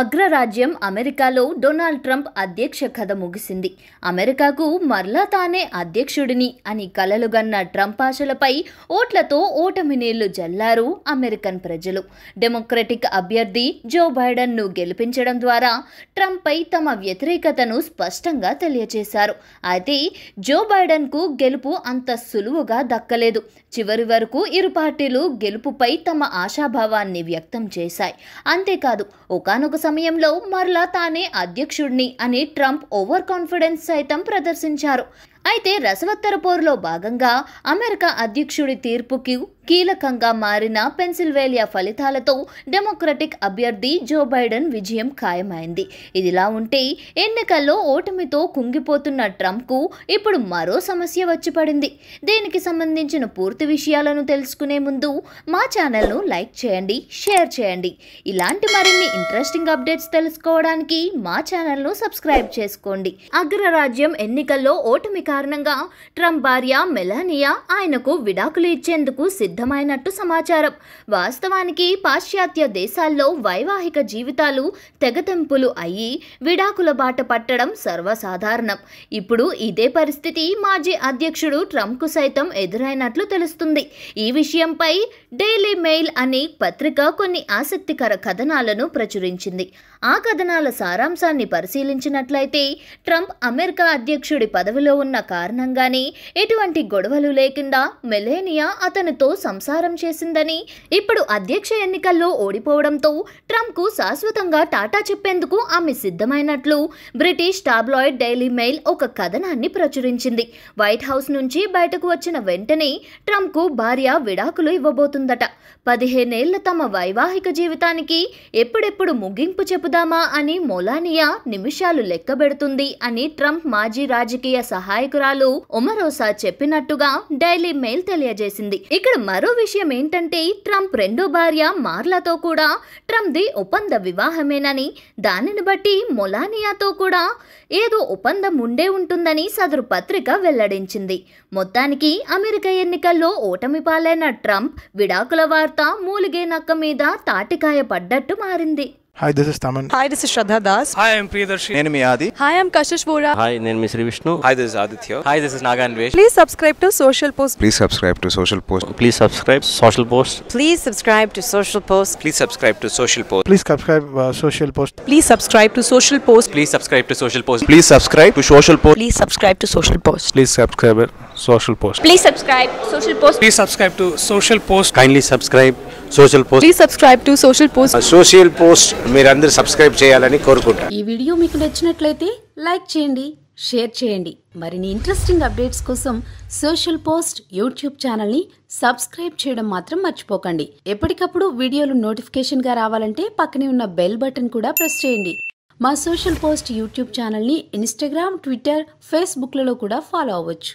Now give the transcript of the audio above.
అగ్రరాజ్యం అమెరికాలో Donald Trump అధ్యక్ష కథ ముగిసింది అమెరికాకు మరలా తానే అధ్యక్షుడిని అని కలలుగన్న ట్రంప్ ఆశలపై ఓట్లతో ఓటమి నీళ్లు జల్లారు అమెరికన్ ప్రజలు డెమోక్రటిక్ అభ్యర్థి జో బైడెన్ను గెలిపించడం ద్వారా ట్రంప్పై తమ వ్యతిరేకతను స్పష్టంగా తెలియజేశారు అయితే జో బైడెన్కు గెలుపు అంత సులువుగా దక్కలేదు చివరి వరకు ఇరు పార్టీలు గెలుపుపై తమ ఆశాభావాన్ని వ్యక్తం చేశాయి అంతేకాదు ఒకనొక సమయంలో మరలా తానే అధ్యక్షుడిని అని ట్రంప్ ఓవర్ కాన్ఫిడెన్స్ సైతం ప్రదర్శించారు అయితే రసవత్తర పోరులో భాగంగా అమెరికా అధ్యక్షుడి తీర్పుకి కీలకంగా మారిన పెన్సిల్వేలియా ఫలితాలతో డెమోక్రటిక్ అభ్యర్థి జో బైడెన్ విజయం ఖాయమైంది ఇదిలా ఉంటే ఎన్నికల్లో ఓటమితో కుంగిపోతున్న ట్రంప్కు ఇప్పుడు మరో సమస్య వచ్చి పడింది దీనికి సంబంధించిన పూర్తి విషయాలను తెలుసుకునే ముందు మా ఛానల్ను లైక్ చేయండి షేర్ చేయండి ఇలాంటి మరిన్ని ఇంట్రెస్టింగ్ అప్డేట్స్ తెలుసుకోవడానికి మా ఛానల్ను సబ్స్క్రైబ్ చేసుకోండి అగ్రరాజ్యం ఎన్నికల్లో ఓటమి కారణంగా ట్రంప్ భార్య మెలానియా ఆయనకు విడాకులు ఇచ్చేందుకు సిద్ధమైనట్టు సమాచారం వాస్తవానికి పాశ్చాత్య దేశాల్లో వైవాహిక జీవితాలు తెగతెంపులు అయ్యి విడాకుల బాట పట్టడం సర్వసాధారణం ఇప్పుడు ఇదే పరిస్థితి మాజీ అధ్యక్షుడు ట్రంప్కు సైతం ఎదురైనట్లు తెలుస్తుంది ఈ విషయంపై డైలీ మెయిల్ అనే పత్రిక కొన్ని ఆసక్తికర కథనాలను ప్రచురించింది ఆ కథనాల సారాంశాన్ని పరిశీలించినట్లయితే ట్రంప్ అమెరికా అధ్యక్షుడి పదవిలో ఉన్న కారణంగానే ఎటువంటి గొడవలు లేకుండా మెలేనియా అతనితో సంసారం చేసిందని ఇప్పుడు అధ్యక్ష ఎన్నికల్లో ఓడిపోవడంతో ట్రంప్కు శాశ్వతంగా టాటా చెప్పేందుకు ఆమె సిద్ధమైనట్లు బ్రిటిష్ టాబ్లాయిడ్ డైలీ మెయిల్ ఒక కథనాన్ని ప్రచురించింది వైట్ హౌస్ నుంచి బయటకు వచ్చిన వెంటనే ట్రంప్కు భార్య విడాకులు ఇవ్వబోతుందట పదిహేనేళ్ల తమ వైవాహిక జీవితానికి ఎప్పుడెప్పుడు ముగింపు చెబుదామా అని మొలానియా నిమిషాలు లెక్కబెడుతుంది అని ట్రంప్ మాజీ రాజకీయ సహాయక నాయకురాలు ఒమరోసా చెప్పినట్టుగా డైలీ మెయిల్ తెలియజేసింది ఇక్కడ మరో విషయం ఏంటంటే ట్రంప్ రెండో భార్య మార్లాతో కూడా ట్రంప్ ది ఒప్పంద వివాహమేనని దానిని బట్టి మొలానియాతో కూడా ఏదో ఒప్పందం ఉండే ఉంటుందని సదరు పత్రిక వెల్లడించింది మొత్తానికి అమెరికా ఎన్నికల్లో ఓటమి పాలైన ట్రంప్ విడాకుల వార్త మూలిగే నక్క మీద తాటికాయ పడ్డట్టు మారింది hi this is Thaman hi this is Shraddha Das hi I am Priyadarshi నేను మీ Aadi hi I am Kashish Bora hi నేను మీ Sree Vishnu hi this is Aditya hi this is Naga Anvesh please subscribe to Social Post please subscribe to Social Post please subscribe Social Post please subscribe to Social Post please subscribe to Social Post please subscribe Social Post please subscribe to Social Post please subscribe to Social Post please subscribe to Social Post please subscribe to Social Post please subscribe Social Post please subscribe Social Post please subscribe to Social Post kindly subscribe Social Post please subscribe to Social Post Social Post మీరందరూ subscribe చేయాలని కోరుకుంటా ఈ video మీకు నచ్చినట్లయితే like చేయండి share చేయండి మరిన్ని interesting updates కోసం సోషల్ పోస్ట్ యూట్యూబ్ ఛానల్ని సబ్స్క్రైబ్ చేయడం మాత్రం మర్చిపోకండి ఎప్పటికప్పుడు వీడియోలు నోటిఫికేషన్గా రావాలంటే పక్కనే ఉన్న బెల్ బటన్ కూడా ప్రెస్ చేయండి మా సోషల్ పోస్ట్ యూట్యూబ్ ఛానల్ని ఇన్స్టాగ్రామ్ ట్విట్టర్ ఫేస్బుక్లలో కూడా ఫాలో అవ్వచ్చు